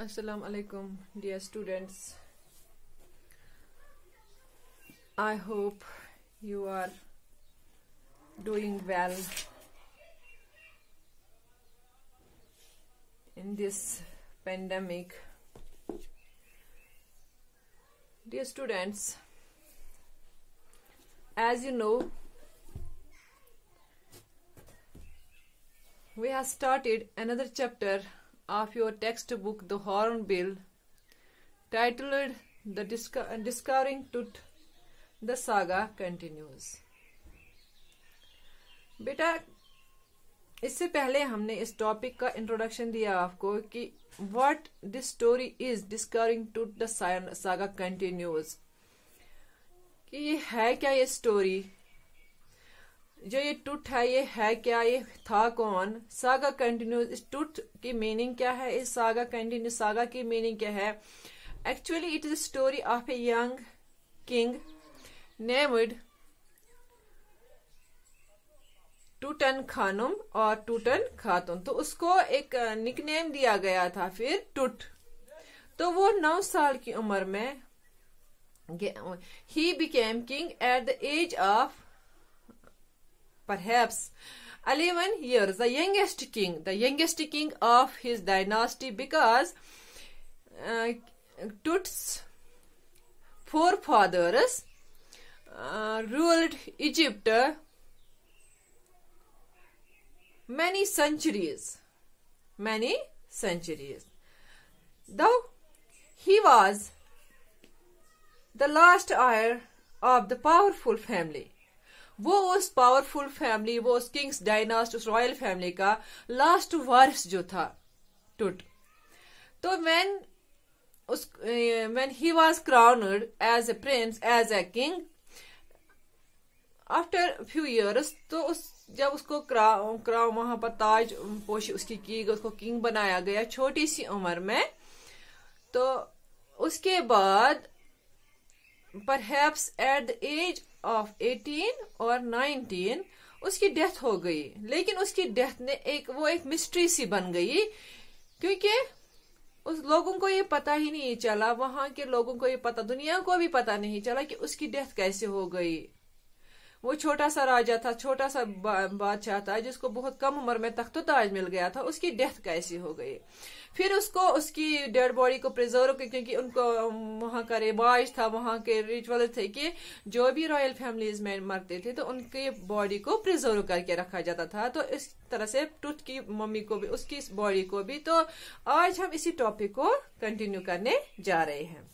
Assalamu alaikum dear students I hope you are doing well in this pandemic dear students as you know we have started another chapter of your textbook, The Hornbill, titled The Discovering Tut, the saga continues. बेटा इससे पहले हमने इस topic का introduction दिया आपको कि what this story is discovering to the saga continues कि ये है क्या ये स्टोरी जो ये टुट है ये है क्या ये था कौन सागा कंटिन्यू इस टुट की मीनिंग क्या है इस सागा कंटिन्यू सागा की मीनिंग क्या है actually it is story of a young king named Tutankhamun और टूटन खातुन तो उसको एक निकनेम दिया गया था फिर टुट तो वो नौ साल की उम्र में ही became king at the age of Perhaps eleven years, the youngest king, the youngest king of his dynasty, because uh, Tut's forefathers uh, ruled Egypt many centuries, many centuries. Though he was the last heir of the powerful family. वो उस powerful family वो उस kings dynasty उस royal family का last वर्स जो था Tut तो वेन उस when he was crowned as a prince as a king after few years तो उस जब उसको क्राउ क्राउ वहां पर ताज पोश उसकी की उसको किंग बनाया गया छोटी सी उम्र में तो उसके बाद पर एट द एज ऑफ 18 और 19 उसकी डेथ हो गई लेकिन उसकी डेथ ने एक वो एक मिस्ट्री सी बन गई क्योंकि उस लोगों को ये पता ही नहीं चला वहां के लोगों को ये पता दुनिया को भी पता नहीं चला कि उसकी डेथ कैसे हो गई वो छोटा सा राजा था छोटा सा बादशाह था जिसको बहुत कम उम्र में तख्तो ताज मिल गया था उसकी डेथ कैसी हो गई फिर उसको उसकी डेड बॉडी को प्रिजर्व क्योंकि उनको वहां का रिवाज था वहां के रिचुअल थे कि जो भी रॉयल फैमिलीज में मरते थे तो उनकी बॉडी को प्रिजर्व करके रखा जाता था तो इस तरह से टूथ की मम्मी को भी उसकी बॉडी को भी तो आज हम इसी टॉपिक को कंटिन्यू करने जा रहे हैं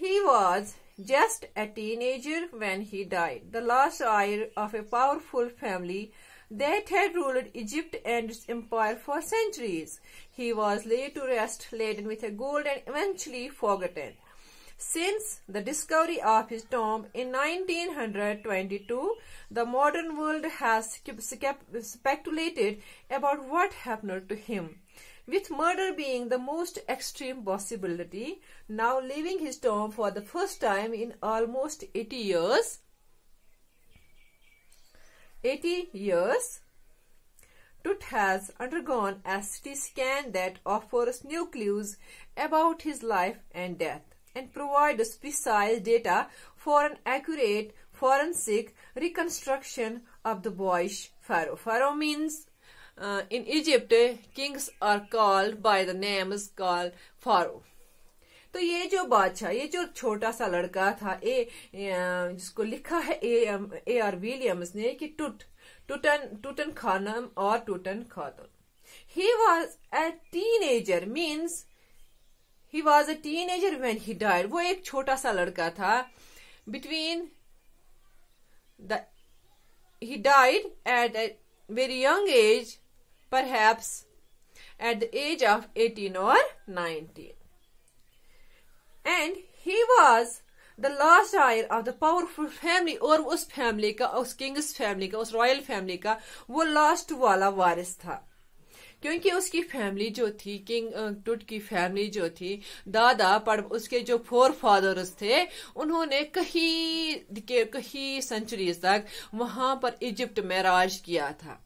he was just a teenager when he died, the last heir of a powerful family that had ruled Egypt and its empire for centuries. He was laid to rest, laden with a gold and eventually forgotten. Since the discovery of his tomb in 1922, the modern world has speculated about what happened to him with murder being the most extreme possibility, now leaving his tomb for the first time in almost 80 years. 80 years, Tut has undergone a CT scan that offers new clues about his life and death and provides precise data for an accurate forensic reconstruction of the boyish pharaoh. Pharaoh means Uh, in Egypt, kings are called by the names called pharaoh. तो ये जो बादशाह ये जो छोटा सा लड़का था ए जिसको लिखा है ए ए आर विलियम्स ने कि टूट टूटन टूटन खानम और Tutankhamun he was a teenager means he was a teenager when he died वो एक छोटा सा लड़का था between the he died at a very young age perhaps at the age of 18 or 19. And he was the last heir of the powerful family और उस family का उस किंग्स फैमिली का उस रॉयल फैमिली का वो लास्ट वाला वारिस था क्योंकि उसकी फैमिली जो थी किंग टुट की फैमिली जो थी दादा पर उसके जो फोर फादर्स थे उन्होंने कहीं कहीं सेंचुरीज तक वहां पर इजिप्ट में राज किया था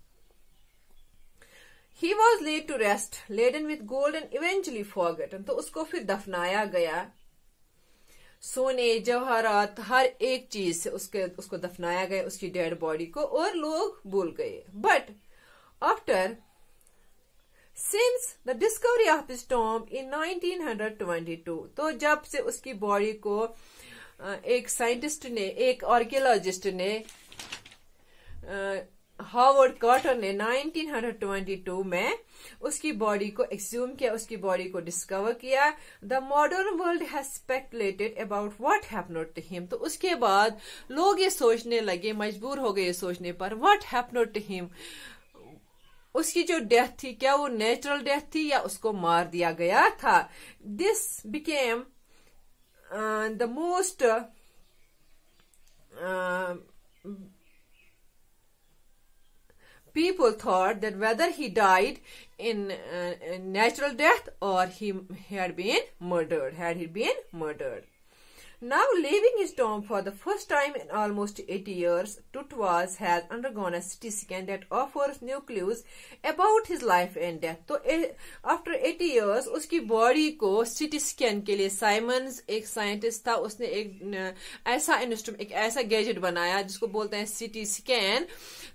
he was laid to rest laden with gold and eventually forgotten तो उसको फिर दफनाया गया सोने जवाहरात हर एक चीज से उसके उसको दफनाया गया उसकी डेड बॉडी को और लोग भूल गए but after since the discovery of this tomb in 1922 तो जब से उसकी बॉडी को एक साइंटिस्ट ने एक आर्कियोलॉजिस्ट ने हॉवर्ड कॉटन ने 1922 में उसकी बॉडी को एक्स्यूम किया उसकी बॉडी को डिस्कवर किया the modern world has speculated about what happened to him तो उसके बाद लोग ये सोचने लगे मजबूर हो गए ये सोचने पर व्हाट हैपनोड टू हिम उसकी जो डेथ थी क्या वो नेचुरल डेथ थी या उसको मार दिया गया था this became the most people thought that whether he died in uh, natural death or he had been murdered, had he been murdered. Now leaving his tomb for the first time in almost 80 years, Tutwas has undergone a CT scan that offers new clues about his life and death. So after 80 years उसकी body को CT scan के लिए Simon's एक scientist था उसने एक ऐसा instrument, एक ऐसा gadget बनाया जिसको बोलते हैं CT scan.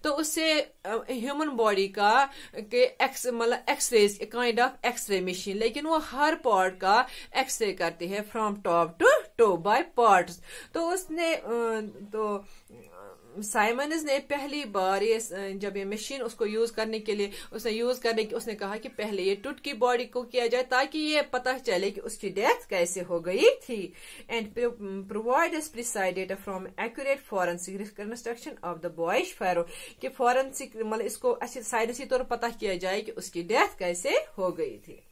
तो उससे ह्यूमन बॉडी का के एक्स मतलब x-ray kind of x-ray machine लेकिन वो हर पार्ट का एक्सरे करती है from top to toe by part तो उसने तो साइमनज ने पहली बार ये जब ये मशीन उसको यूज करने के लिए उसने यूज करने की उसने कहा कि पहले ये टुट की बॉडी को किया जाए ताकि ये पता चले कि उसकी डेथ कैसे हो गई थी and provide precise data from accurate forensic reconstruction of the boy's pharaoh forensic मतलब इसको अच्छे साइंसी तौर पता किया जाए कि उसकी डेथ कैसे हो गई थी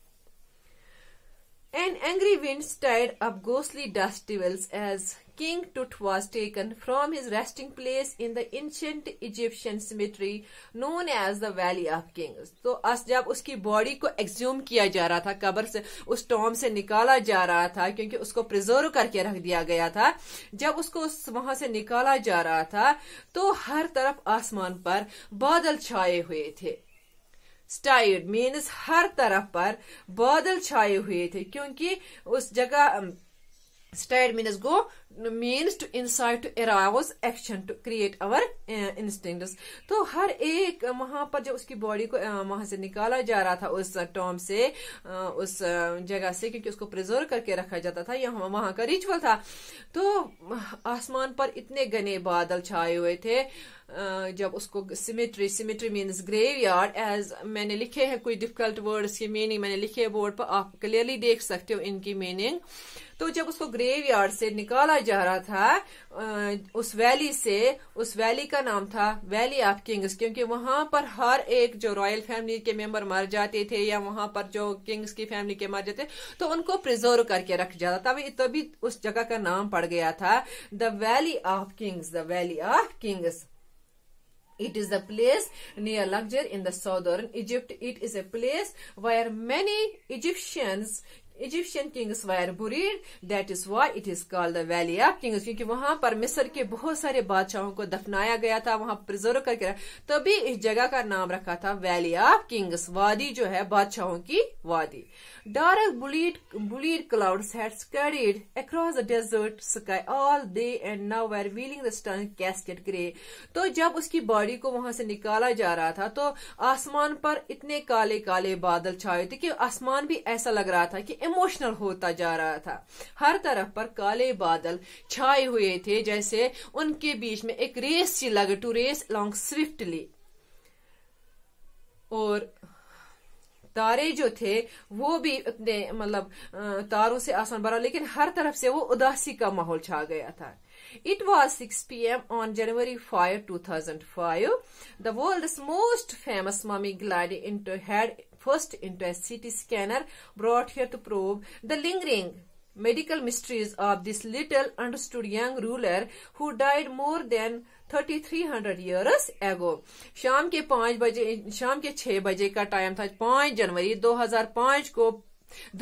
An angry wind stirred up ghostly dust devils as King Tut was taken from his resting place in the ancient Egyptian cemetery known as the Valley of Kings. तो अस जब उसकी body को एक्ज्यूम किया जा रहा था कब्र से उस टॉम से निकाला जा रहा था क्योंकि उसको प्रिजर्व करके रख दिया गया था जब उसको उस वहां से निकाला जा रहा था तो हर तरफ आसमान पर बादल छाए हुए थे स्टाइड मीन्स हर तरफ पर बादल छाए हुए थे क्योंकि उस जगह Stirred means go means to incite to arouse action to create our uh, instincts तो हर एक eh, वहां पर जब उसकी बॉडी को eh, वहां से निकाला जा रहा था उस टॉम से उस जगह से क्योंकि उसको प्रिजर्व करके रखा जाता था यह वहां का रिचुअल था तो आसमान पर इतने घने बादल छाए हुए थे जब उसको cemetery cemetery means graveyard as मैंने लिखे हैं कुछ डिफिकल्ट वर्ड्स की मीनिंग मैंने लिखे है बोर्ड पर आप क्लियरली देख सकते हो इनकी मीनिंग तो जब उसको ग्रेवयार्ड से निकाला जा रहा था उस वैली से उस वैली का नाम था वैली ऑफ किंग्स क्योंकि वहां पर हर एक जो रॉयल फैमिली के मेंबर मर जाते थे या वहां पर जो किंग्स की फैमिली के मर जाते तो उनको प्रिजर्व करके रख जाता था तभी उस जगह का नाम पड़ गया था the valley of kings the valley of kings it is the place near Luxor in the southern Egypt it is a place where many Egyptians Egyptian kings were buried that is why it is called the valley of kings क्योंकि वहां पर मिस्र के बहुत सारे बादशाहों को दफनाया गया था वहां प्रिजर्व करके तभी इस जगह का नाम रखा था वैली ऑफ किंग्स वादी जो है बादशाहों की वादी dark billowed billowed clouds had across the desert sky all day and now were wheeling the stern casket grey तो जब उसकी बॉडी को वहां से निकाला जा रहा था तो आसमान पर इतने काले काले बादल छाए थे कि आसमान भी ऐसा लग रहा था कि इमोशनल होता जा रहा था हर तरफ पर काले बादल छाए हुए थे जैसे उनके बीच में एक रेस सी लगे टू रेस लॉन्ग स्विफ्टली और तारे जो थे वो भी अपने मतलब तारों से आसान भरा लेकिन हर तरफ से वो उदासी का माहौल छा गया था It was 6 p.m. on January 5, 2005. The world's most famous mummy glided into head first into a CT scanner brought here to probe the lingering medical mysteries of this little understood young ruler who died more than 3300 years ago शाम के पांच बजे शाम के छह बजे का time था पांच जनवरी 2005 को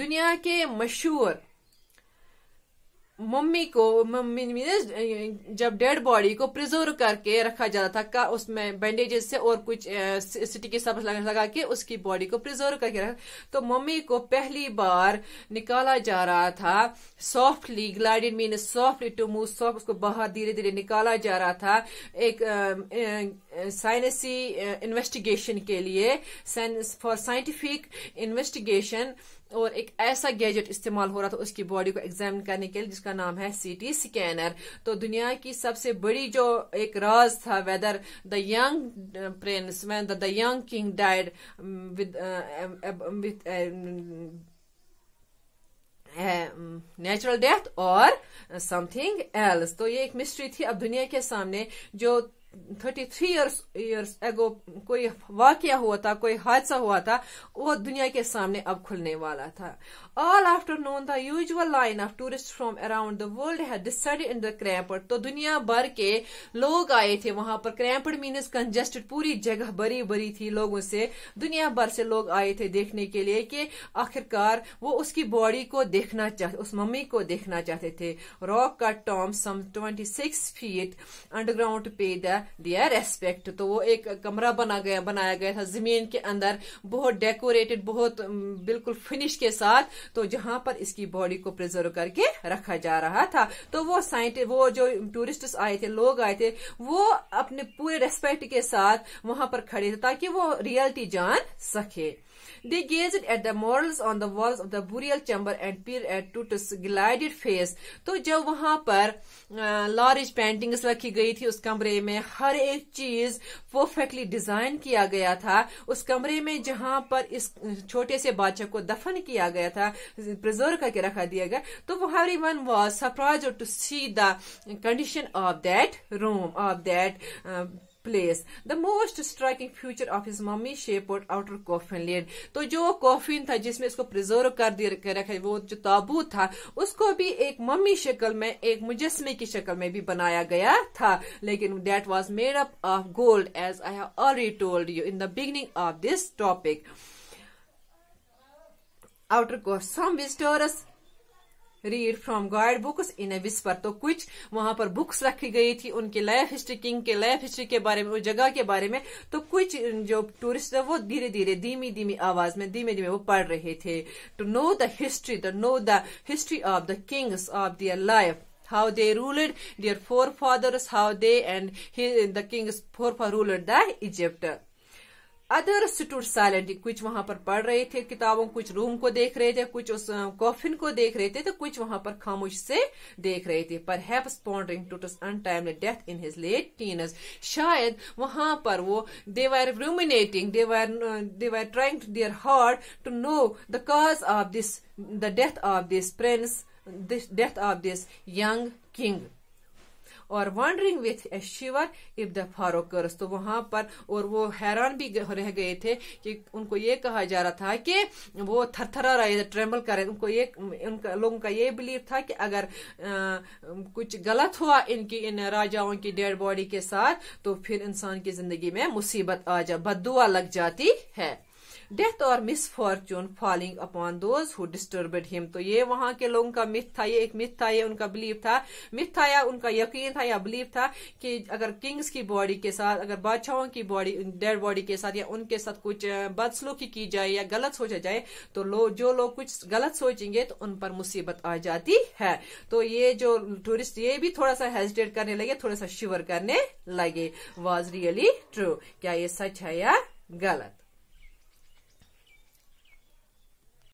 दुनिया के मशहूर मम्मी को मम्मी मीन जब डेड बॉडी को प्रिजर्व करके रखा जाता था का उसमें बैंडेजेस से और कुछ सिटी के सब लगा के उसकी बॉडी को प्रिजर्व करके रखा तो मम्मी को पहली बार निकाला जा रहा था softly glided mean softly to move soft उसको बाहर धीरे धीरे निकाला जा रहा था एक साइंसी इन्वेस्टिगेशन के लिए फॉर साइंटिफिक इन्वेस्टिगेशन और एक ऐसा गैजेट इस्तेमाल हो रहा था उसकी बॉडी को एग्जामिन करने के लिए जिसका नाम है सीटी स्कैनर तो दुनिया की सबसे बड़ी जो एक राज था whether the young prince when the young king died with natural death और समथिंग एल्स तो ये एक मिस्ट्री थी अब दुनिया के सामने जो थ्री ईयर्स ईयर्स एगो कोई वाक्य हुआ था कोई हादसा हुआ था वो दुनिया के सामने अब खुलने वाला था all afternoon, the usual line of tourist from around the world है descended in तो दुनिया भर के लोग आए थे वहां पर क्रैम्पड मीनस कंजेस्टेड पूरी जगह भरी भरी थी लोगों से दुनिया भर से लोग आए थे देखने के लिए कि आखिरकार वो उसकी बॉडी को देखना चाहते उस मम्मी को देखना चाहते थे रॉक का tomb some 26 feet underground pay the respect तो वो एक कमरा बना गया बनाया गया था जमीन के अंदर बहुत डेकोरेटेड बहुत बिल्कुल फिनिश के साथ तो जहां पर इसकी बॉडी को प्रिजर्व करके रखा जा रहा था तो वो साइंट वो जो टूरिस्ट आए थे लोग आए थे वो अपने पूरे रेस्पेक्ट के साथ वहां पर खड़े थे ताकि वो रियलिटी जान सके They gazed at the morals on the walls of the burial chamber and peered at Tutus' glided face. तो जब वहां पर लार्ज पेंटिंग्स रखी गई थी उस कमरे में हर एक चीज परफेक्टली डिजाइन किया गया था उस कमरे में जहां पर इस छोटे से बादशाह को दफन किया गया था प्रिजर्व करके रखा दिया गया तो वो हर one was surprise to see the condition of that room of that place the most striking feature of his mummy shape और आउटर कॉफिन लेड तो जो कॉफिन था जिसमें इसको प्रिजर्व कर दिया रखा वो जो ताबूत था उसको भी एक मम्मी शक्ल में एक मुजस्मे की शक्ल में भी बनाया गया था लेकिन that was made up of gold as I have already told you in the beginning of this topic outer some visitors read from guide books in a whisper तो कुछ वहां पर बुक्स रखी गई थी उनकी लाइफ हिस्ट्री किंग के life history के बारे में उस जगह के बारे में तो कुछ जो टूरिस्ट है वो धीरे धीरे धीमी धीमी आवाज में धीमे धीमे वो पढ़ रहे थे to know the history the know the history of the kings of their life how they ruled their forefathers how they and the kings for for ruled the Egypt other stood silent कुछ वहां पर पढ़ रहे थे किताबों कुछ room को देख रहे थे कुछ उस कॉफिन को देख रहे थे तो कुछ वहां पर खामोश से देख रहे थे perhaps pondering Tut's timely death in his late teens शायद वहां पर वो they they were ruminating they they were trying to there hard to know the cause of this the death of this prince death of this young king और wondering with a shiver if the pharaoh curse तो वहां पर और वो हैरान भी रह गए थे कि उनको ये कहा जा रहा था कि वो थरथरा रहे ट्रेमल कर रहे उनको ये उनका लोगों का ये बिलीव था कि अगर आ, कुछ गलत हुआ इनकी इन राजाओं की डेड बॉडी के साथ तो फिर इंसान की जिंदगी में मुसीबत आ जा बदुआ लग जाती है डेथ और misfortune falling upon those who disturbed him तो ये वहां के लोगों का मिथ था ये एक मिथ था ये उनका बिलीव था मिथ था या उनका यकीन था या बिलीव था कि अगर किंग्स की बॉडी के साथ अगर बादशाहों की बॉडी डेड बॉडी के साथ या उनके साथ कुछ बदसलूकी की जाए या गलत सोचा जाए तो लो, जो लोग कुछ गलत सोचेंगे तो उन पर मुसीबत आ जाती है तो ये जो टूरिस्ट ये भी थोड़ा सा हेजिटेट करने लगे थोड़ा सा शिवर करने लगे वॉज रियली ट्रू क्या ये सच है या गलत